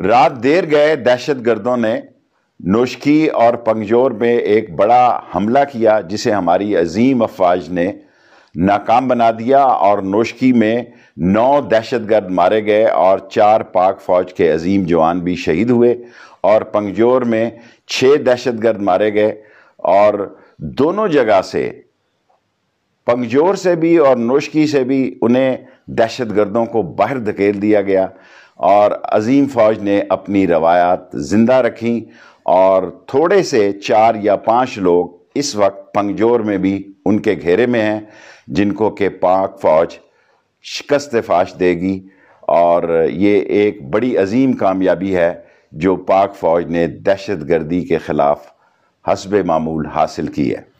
रात देर गए दहशत गर्दों ने नोशकी और पंगजोर में एक बड़ा हमला किया जिसे हमारी अजीम अफवाज ने नाकाम बना दिया और नोशकी में नौ दहशत गर्द मारे गए और चार पाक फ़ौज के अजीम जवान भी शहीद हुए और पंगजोर में छः दहशत गर्द मारे गए और दोनों जगह से पंगजोर से भी और नोशकी से भी उन्हें दहशत गर्दों को बाहर धकेल दिया गया और अजीम फ़ौज ने अपनी रवायात ज़िंदा रखी और थोड़े से चार या पाँच लोग इस वक्त पंगजोर में भी उनके घेरे में हैं जिनको के पाक फ़ौज शिकस्त फाश देगी और ये एक बड़ी अजीम कामयाबी है जो पाक फ़ौज ने दहशत गर्दी के ख़िलाफ़ हसब मामूल हासिल की है